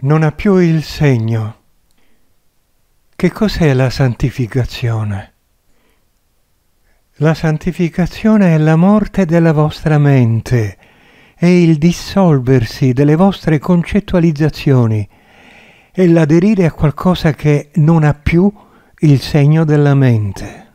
non ha più il segno. Che cos'è la santificazione? La santificazione è la morte della vostra mente, è il dissolversi delle vostre concettualizzazioni, è l'aderire a qualcosa che non ha più il segno della mente.